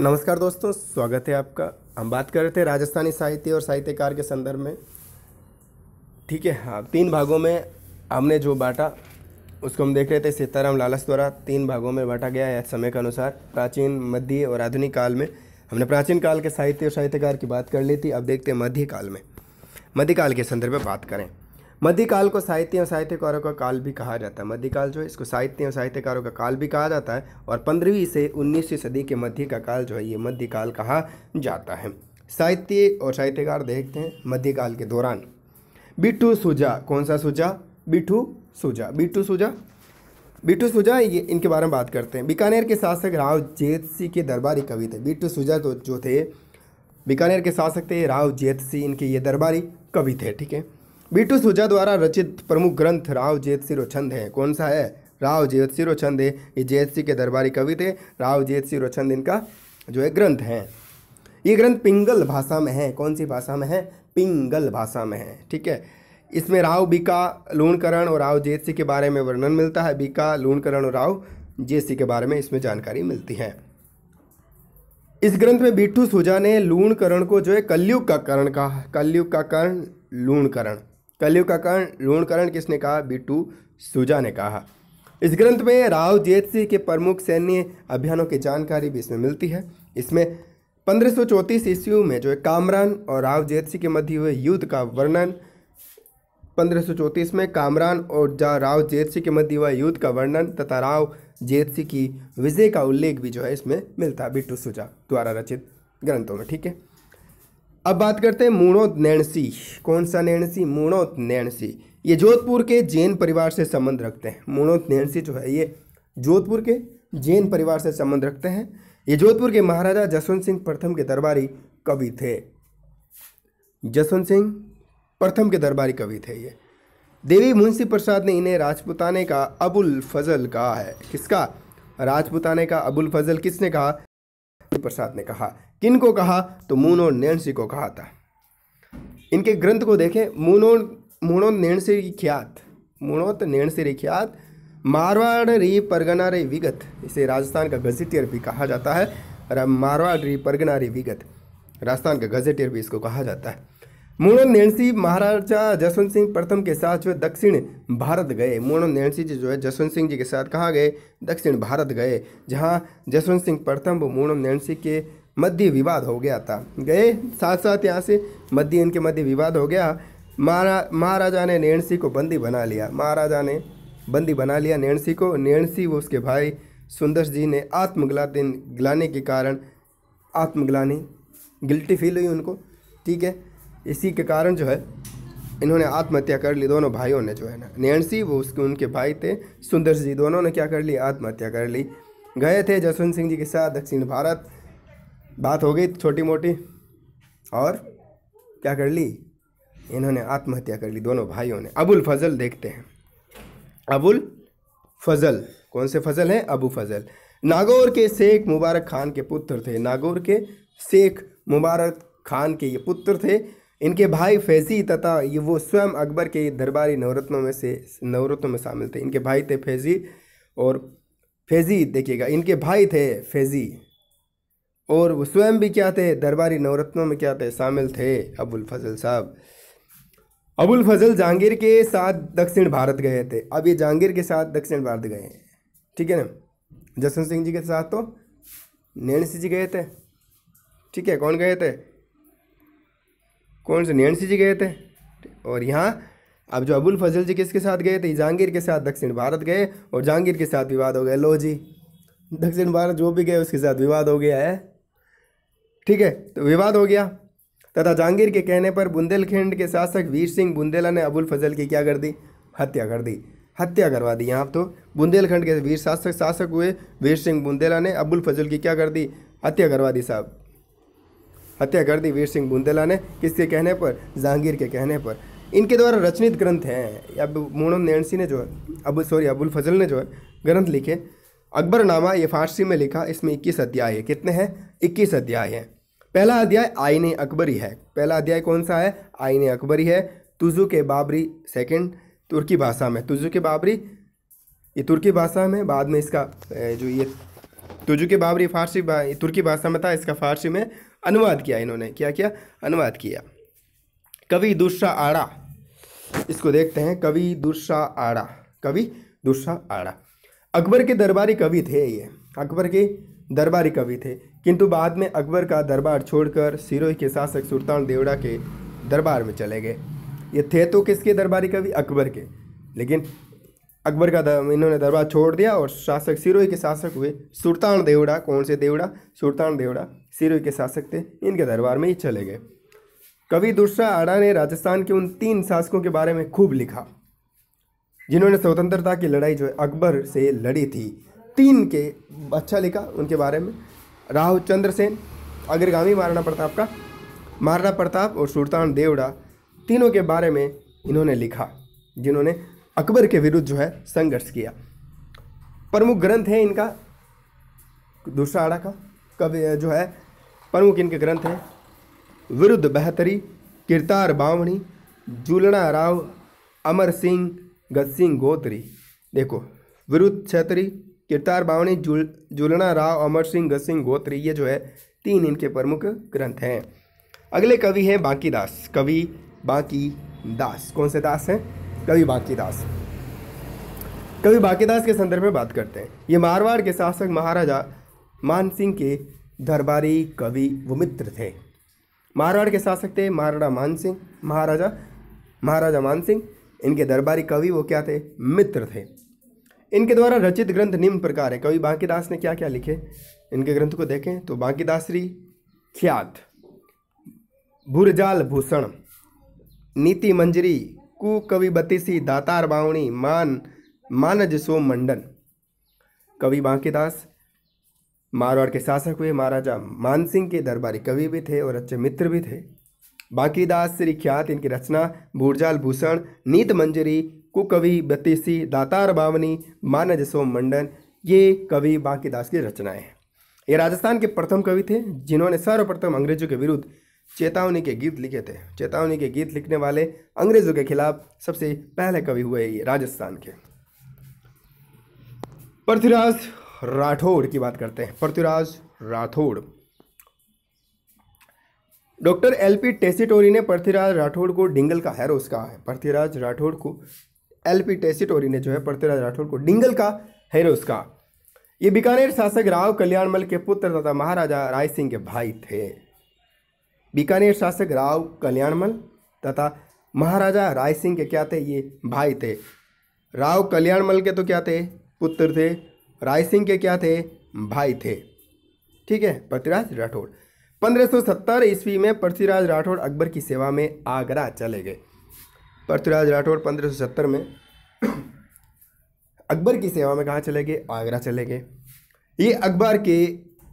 नमस्कार दोस्तों स्वागत है आपका हम बात कर रहे थे राजस्थानी साहित्य और साहित्यकार के संदर्भ में ठीक है हाँ तीन भागों में हमने जो बांटा उसको हम देख रहे थे सीताराम लालस द्वारा तीन भागों में बांटा गया है समय के अनुसार प्राचीन मध्य और आधुनिक काल में हमने प्राचीन काल के साहित्य और साहित्यकार की बात कर ली थी अब देखते हैं मध्यकाल में मध्यकाल के संदर्भ में बात करें मध्यकाल को साहित्य और साहित्यकारों का काल भी कहा जाता है मध्यकाल जो है इसको साहित्य और साहित्यकारों का काल भी कहा जाता है और पंद्रहवीं से उन्नीसवीं सदी के मध्य का काल जो है ये मध्यकाल कहा जाता है साहित्य और साहित्यकार देखते हैं मध्यकाल के दौरान बिट्टू सूजा कौन सा सूजा बिट्टू सूजा बिट्टू सूजा बिट्टू सूजा ये इनके बारे में बात करते हैं बीकानेर के शासक राव जेत सिंह के दरबारी कवि थे बिट्टू सूजा तो जो थे बीकानेर के शासक थे राव जेत सिंह इनके ये दरबारी कवि थे ठीक है बीटू सुजा द्वारा रचित प्रमुख ग्रंथ राव जेत सिरो छंद है कौन सा है राव जेत सिरो छंद है ये जेत के दरबारी कवि थे राव जेत सिरो छंद इनका जो है ग्रंथ है ये ग्रंथ पिंगल भाषा में है कौन सी भाषा में है पिंगल भाषा में है ठीक है इसमें राव बीका लूणकरण और राव जेत के बारे में वर्णन मिलता है बीका लूणकरण और राव जेत के बारे में इसमें जानकारी मिलती है इस ग्रंथ में बिट्ठू सुजा ने लूणकरण को जो है कलयुग का कर्ण कहा कलयुग का कर्ण लूणकरण कलयुग का कर्ण ऋणकरण किसने कहा बिट्टू सुजा ने कहा इस ग्रंथ में राव जेत सिंह के प्रमुख सैन्य अभियानों की जानकारी भी इसमें मिलती है इसमें पंद्रह सौ चौंतीस ईस्वी में जो है कामरान और राव जेत सिंह के मध्य हुए युद्ध का वर्णन पंद्रह सौ चौंतीस में कामरान और जा राव जेत सिंह के मध्य हुआ युद्ध का वर्णन तथा राव जेत सिंह की विजय का उल्लेख भी जो है इसमें मिलता है बिट्टू सुजा द्वारा रचित ग्रंथों में ठीक है अब बात करते हैं नैणसी कौन सा नैणसी नैणसी ये जोधपुर के जैन परिवार से संबंध रखते हैं नैणसी जो है ये जोधपुर के जैन परिवार से संबंध रखते हैं ये जोधपुर के महाराजा जसवंत सिंह प्रथम के दरबारी कवि थे जसवंत सिंह प्रथम के दरबारी कवि थे ये देवी मुंशी प्रसाद ने इन्हें राजपुताने का अबुल फजल कहा है किसका राजपुताने का अबुल फजल किसने कहा प्रसाद ने कहा किन को कहा तो और नैनसी को कहा था इनके ग्रंथ को देखें मूनो मूणो नैणसी की ख्यात मूणोत नैणसी रिख्यात मारवाड़ री परगना रे विगत इसे राजस्थान का गजेटियर भी कहा जाता है मारवाड़ री परगना रे विगत राजस्थान का गजेटियर भी इसको कहा जाता है मूणो नैणसी महाराजा जसवंत सिंह प्रथम के साथ जो दक्षिण भारत गए मूणो नैणसी जी जो है जसवंत सिंह जी के साथ कहाँ गए दक्षिण भारत गए जहाँ जसवंत सिंह प्रथम मूणो नैणसी के मध्य विवाद हो गया था गए साथ साथ यहाँ से मध्य इनके मध्य विवाद हो गया महारा महाराजा ने नैणसी को बंदी बना लिया महाराजा ने बंदी बना लिया नैणसी को नैणसी व उसके भाई सुंदर जी ने आत्मग्ला दिन गिलाने के कारण आत्मग्लानी गिल्टी फील हुई उनको ठीक है इसी के कारण जो है इन्होंने आत्महत्या कर ली दोनों भाइयों ने जो है ना नैणसी वो उसके उनके भाई थे सुंदर जी दोनों ने क्या कर ली आत्महत्या कर ली गए थे जसवंत सिंह जी के साथ दक्षिण भारत बात हो गई छोटी मोटी और क्या कर ली इन्होंने आत्महत्या कर ली दोनों भाइयों ने अबुल फजल देखते हैं अबुल फजल कौन से फजल हैं अबू फजल नागौर के शेख मुबारक खान के पुत्र थे नागौर के शेख मुबारक खान के ये पुत्र थे इनके भाई फैजी तथा ये वो स्वयं अकबर के दरबारी नवरत्नों में से नवरत्नों में शामिल थे इनके भाई थे फैजी और फैजी देखिएगा इनके भाई थे फैजी और वो स्वयं भी क्या थे दरबारी नवरत्नों में क्या थे शामिल थे अबुल फजल साहब अबुल फजल जहांगीर के साथ दक्षिण भारत गए थे अब ये जहांगीर के साथ दक्षिण भारत गए हैं ठीक है ना जसवंत सिंह जी के साथ तो नैन सिंह जी गए थे ठीक है कौन गए थे कौन से नैन सिंह जी गए थे और यहाँ अब जो अबुल फजल जी किसके साथ गए थे जहांगीर के साथ दक्षिण भारत गए और जहांगीर के साथ विवाद हो गए लो जी दक्षिण भारत जो भी गए उसके साथ विवाद हो गया है ठीक है तो विवाद हो गया तथा जहांगीर के कहने पर बुंदेलखंड के शासक वीर सिंह बुंदेला ने अबुल फजल की क्या कर दी हत्या कर दी हत्या करवा दी यहाँ तो बुंदेलखंड के वीर शासक शासक हुए वीर सिंह बुंदेला ने अबुल फजल की क्या कर दी हत्या करवा दी साहब हत्या कर दी वीर सिंह बुंदेला ने किसके कहने पर जहांगीर के कहने पर इनके द्वारा रचनित ग्रंथ हैं अब मोनम नैनसी ने जो है अब सॉरी अबुल फजल ने जो है ग्रंथ लिखे अकबरनामा ये फारसी में लिखा इसमें इक्कीस अध्याय है कितने हैं इक्कीस अध्याय हैं पहला अध्याय आईने अकबरी है पहला अध्याय कौन सा है आईने अकबरी है तुजु के बाबरी सेकंड तुर्की भाषा में तुजु के बाबरी ये तुर्की भाषा में बाद में इसका जो ये तुजु के बाबरी फारसी बा, तुर्की भाषा में था इसका फारसी में अनुवाद किया इन्होंने क्या किया अनुवाद किया कवि दुर्शा आड़ा इसको देखते हैं कवि दुर्शा आड़ा कवि दुर्शा आड़ा अकबर के दरबारी कवि थे ये अकबर के दरबारी कवि थे किंतु बाद में अकबर का दरबार छोड़कर सिरोही के शासक सुल्तान देवड़ा के दरबार में चले गए ये थे तो किसके दरबारी कवि अकबर के लेकिन अकबर का दर, इन्होंने दरबार छोड़ दिया और शासक सिरोही के शासक हुए सुल्तान देवड़ा कौन से देवड़ा सुल्तान देवड़ा सिरोही के शासक थे इनके दरबार में ही चले गए कवि दूसरा आड़ा ने राजस्थान के उन तीन शासकों के बारे में खूब लिखा जिन्होंने स्वतंत्रता की लड़ाई जो है अकबर से लड़ी थी तीन के अच्छा लिखा उनके बारे में राहु चंद्रसेन अग्रगामी महाराणा प्रताप का महाराणा प्रताप और सुल्तान देवड़ा तीनों के बारे में इन्होंने लिखा जिन्होंने अकबर के विरुद्ध जो है संघर्ष किया प्रमुख ग्रंथ है इनका दूसरा आड़ा का कवि जो है प्रमुख इनके ग्रंथ हैं विरुद्ध बेहतरी किरतार बावणी जूलना राव अमर सिंह गत सिंह गोत्री देखो विरुद्ध छत्री किरतार बावनी जुल जुलना राव अमर सिंह सिंह गोत्री ये जो है तीन इनके प्रमुख ग्रंथ हैं अगले कवि हैं बाकी दास कवि बाकी दास कौन से दास हैं कवि बाकी दास कवि दास के संदर्भ में बात करते हैं ये मारवाड़ के शासक महाराजा मान सिंह के दरबारी कवि व मित्र थे मारवाड़ के शासक थे महाराणा मान सिंह महाराजा महाराजा मान सिंह इनके दरबारी कवि वो क्या थे मित्र थे इनके द्वारा रचित ग्रंथ निम्न प्रकार है कवि बांकीदास ने क्या क्या लिखे इनके ग्रंथ को देखें तो बांकीदासरी ख्यात भूरजाल भूषण नीति मंजरी कुकवि बतीसी दातार बावणी मान मानज सोम मंडन कवि बांकीदास मारवाड़ के शासक हुए महाराजा मानसिंह के दरबारी कवि भी थे और अच्छे मित्र भी थे बाकीदास श्री ख्यात इनकी रचना भूरजाल भूषण नीत मंजरी कुकवि बतीसी दातार बावनी मानज सोम मंडन ये कवि बाकीदास की रचनाएं हैं ये राजस्थान के प्रथम कवि थे जिन्होंने सर्वप्रथम अंग्रेजों के विरुद्ध चेतावनी के गीत लिखे थे चेतावनी के गीत लिखने वाले अंग्रेजों के खिलाफ सबसे पहले कवि हुए ये राजस्थान के पृथ्वीराज राठौड़ की बात करते हैं Prithviraj Rathore doctor L P Tessitori ने पृथ्वीराज राठौड़ को डिंगल का हैरोस कहा है पृथ्वीराज राठौड़ को एल पी टेसिटोरी ने जो है पृथ्वीराज राठौड़ को डिंगल का हैरोस कहा ये बीकानेर शासक राव कल्याणमल के पुत्र तथा महाराजा राय सिंह के भाई थे बीकानेर शासक राव कल्याणमल तथा महाराजा राय सिंह के क्या थे ये भाई थे राव कल्याणमल के तो क्या थे पुत्र थे राय सिंह के क्या थे भाई थे ठीक है पृथ्वीराज राठौड़ पंद्रह ईस्वी में पृथ्वीराज राठौड़ अकबर की सेवा में आगरा चले गए पृथ्वीराज राठौड़ 1570 में अकबर की सेवा में कहाँ चले गए आगरा चले गए ये अकबर के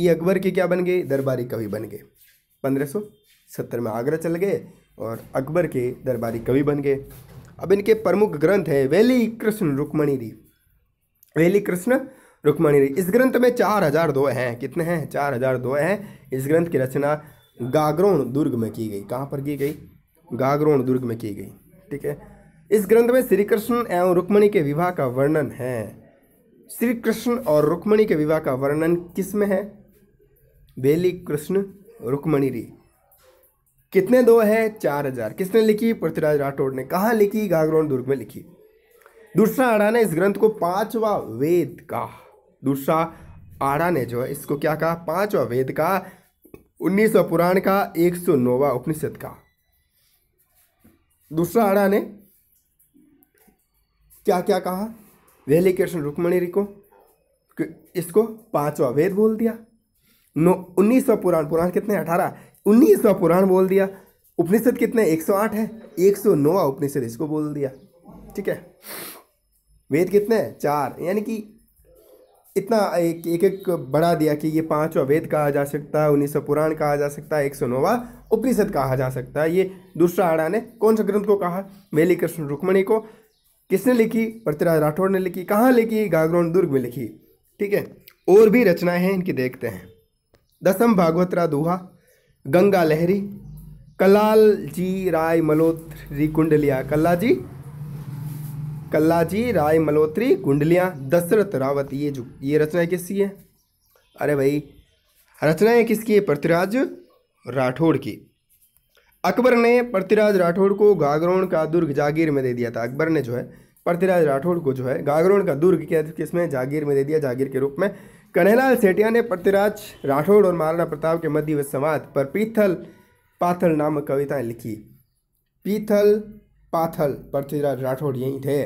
ये अकबर के क्या बन गए दरबारी कवि बन गए 1570 में आगरा चले गए और अकबर के दरबारी कवि बन गए अब इनके प्रमुख ग्रंथ हैं वेली कृष्ण रुक्मणी दी वेली कृष्ण रुक्मणी इस ग्रंथ में चार हजार दो हैं कितने हैं चार हजार दो हैं इस ग्रंथ की रचना गागरोण दुर्ग में की गई कहाँ पर की गई गागरोण दुर्ग में की गई ठीक है इस ग्रंथ में श्री कृष्ण एवं रुक्मणी के विवाह का वर्णन है श्री कृष्ण और रुक्मणी के विवाह का वर्णन किस में है बेली कृष्ण रुक्मणी री कितने दो है चार हजार किसने लिखी पृथ्वीराज राठौड़ ने कहा लिखी गागरोन दुर्ग में लिखी दूसरा अड़ा ने इस ग्रंथ को पांचवा वेद कहा दूसरा आड़ा ने जो है इसको क्या कहा पांचवा वेद का उन्नीस पुराण का एक सौ नौवा उपनिषद का दूसरा आड़ा ने क्या क्या कहा वेली कृष्ण रुक्मणी को इसको पांचवा वेद बोल दिया उन्नीस उन्नीसवा पुराण पुराण कितने अठारह उन्नीसवा पुराण बोल दिया उपनिषद कितने एक सौ आठ है एक सौ नौवा उपनिषद इसको बोल दिया ठीक है वेद कितने चार यानी कि इतना एक एक, एक बढ़ा दिया कि ये पांचवा वेद कहा जा सकता है उन्नीस पुराण कहा जा सकता है एक सौ नौवा उपनिषद कहा जा सकता है ये दूसरा आड़ा ने कौन सा ग्रंथ को कहा मेली कृष्ण रुक्मणी को किसने लिखी पृथ्वीराज राठौड़ ने लिखी कहाँ लिखी गागरोन दुर्ग में लिखी ठीक है और भी रचनाएं हैं इनकी देखते हैं दसम भागवतरा दोहा गंगा लहरी कलाल जी राय मल्होत्री कुंडलिया कल्ला जी कल्लाजी राय मल्होत्री कुंडलियाँ दशरथ रावत ये जो ये रचनाएं किसकी है अरे भाई रचनाएं किसकी है पृथ्वीराज राठौड़ की अकबर ने पृथ्वीराज राठौड़ को गागरोण का दुर्ग जागीर में दे दिया था अकबर ने जो है पृथ्वीराज राठौड़ को जो है गागरोण का दुर्ग क्या किसमें जागीर में दे दिया जागीर के रूप में कन्हैलाल सेठिया ने पृथ्वीराज राठौड़ और महाराणा प्रताप के मध्य संवाद पर पीथल पाथल नामक कविताएं लिखी पीथल पाथल पृथ्वीराज राठौड़ यहीं थे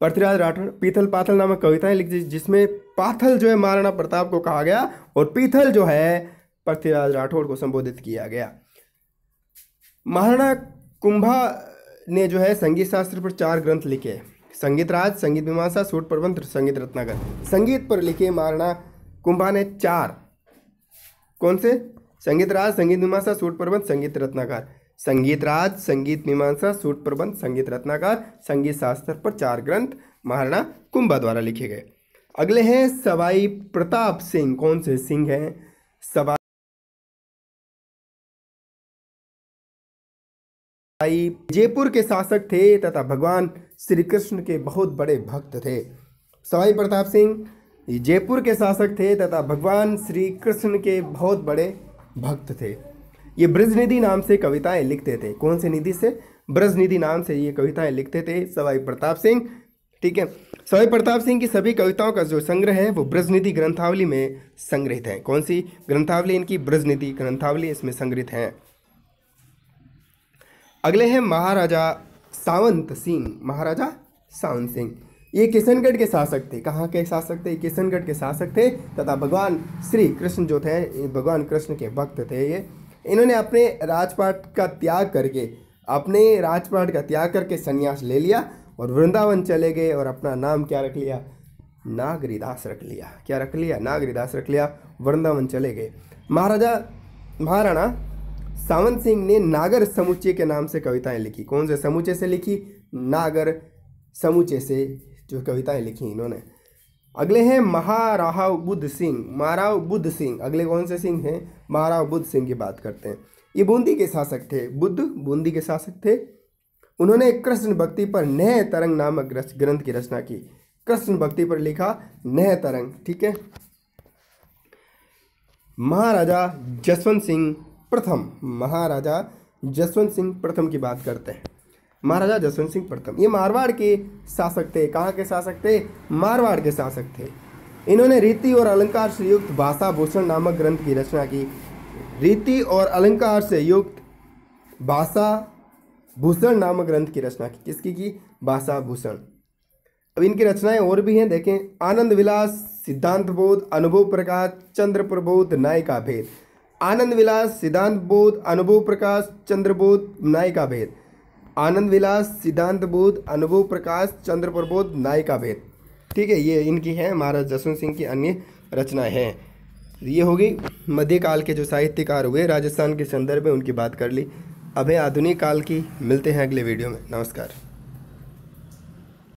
पृथ्वीराज राठौड़ पीथल पाथल नामक कविताएं लिखी जिसमें पाथल जो है महाराणा प्रताप को कहा गया और पीथल जो है पृथ्वीराज राठौड़ को संबोधित किया गया महाराणा कुंभा ने जो है संगीत शास्त्र पर चार ग्रंथ लिखे संगीत राज संगीत मीमांसा सूट प्रबंध संगीत रत्नाकर संगीत पर लिखे महाराणा कुंभा ने चार कौन से संगीत राज संगीत मीमांसा सूट प्रबंध संगीत रत्नाकर संगीत राज संगीत मीमांसा सूट प्रबंध संगीत रत्नाकार संगीत शास्त्र पर चार ग्रंथ महाराणा कुंभा द्वारा लिखे गए अगले हैं सवाई प्रताप सिंह कौन से सिंह हैं सवाई जयपुर के शासक थे तथा भगवान श्री कृष्ण के बहुत बड़े भक्त थे सवाई प्रताप सिंह जयपुर के शासक थे तथा भगवान श्री कृष्ण के बहुत बड़े भक्त थे ये ब्रजनिधि नाम से कविताएं लिखते थे कौन से निधि से ब्रजनिधि नाम से ये कविताएं लिखते थे सवाई प्रताप सिंह ठीक है सवाई प्रताप सिंह की सभी कविताओं का जो संग्रह है वो ब्रजनिधि ग्रंथावली में संग्रहित है कौन सी ग्रंथावली इनकी ब्रजनिधि ग्रंथावली इसमें संग्रहित है अगले हैं महाराजा सावंत सिंह महाराजा सावंत सिंह ये किशनगढ़ के शासक थे कहाँ के शासक थे किशनगढ़ के शासक थे तथा भगवान श्री कृष्ण जो थे भगवान कृष्ण के भक्त थे ये इन्होंने अपने राजपाट का त्याग करके अपने राजपाट का त्याग करके संन्यास ले लिया और वृंदावन चले गए और अपना नाम क्या रख लिया नागरीदास रख लिया क्या रख लिया नागरीदास रख लिया वृंदावन चले गए महाराजा महाराणा सावन सिंह ने नागर समुचे के नाम से कविताएं लिखी कौन से समुचे से लिखी नागर समुचे से जो कविताएं लिखी इन्होंने अगले हैं महाराव बुद्ध सिंह महाराव बुद्ध सिंह अगले कौन से सिंह हैं महाराव बुद्ध सिंह की बात करते हैं ये बूंदी के शासक थे बुद्ध बूंदी के शासक थे उन्होंने कृष्ण भक्ति पर नह तरंग नामक ग्रंथ की रचना की कृष्ण भक्ति पर लिखा नह तरंग ठीक है महाराजा जसवंत सिंह प्रथम महाराजा जसवंत सिंह प्रथम की बात करते हैं महाराजा जसवंत सिंह प्रथम ये मारवाड़ के शासक थे कहाँ के शासक थे मारवाड़ के शासक थे इन्होंने रीति और अलंकार से युक्त भाषा भूषण नामक ग्रंथ की रचना की रीति और अलंकार से युक्त भाषा भूषण नामक ग्रंथ की रचना की किसकी की भाषा भूषण अब इनकी रचनाएं और भी हैं देखें आनंद विलास सिद्धांत बोध अनुभव प्रकाश चंद्र प्रबोध नायिका भेद आनंद विलास सिद्धांत बोध अनुभव प्रकाश चंद्रबोध नायिका भेद आनंद विलास सिद्धांत बोध अनुभव प्रकाश चंद्र प्रबोध नायिका भेद ठीक है ये इनकी है महाराज जसवंत सिंह की अन्य रचना है ये हो गई मध्यकाल के जो साहित्यकार हुए राजस्थान के संदर्भ में उनकी बात कर ली अब है आधुनिक काल की मिलते हैं अगले वीडियो में नमस्कार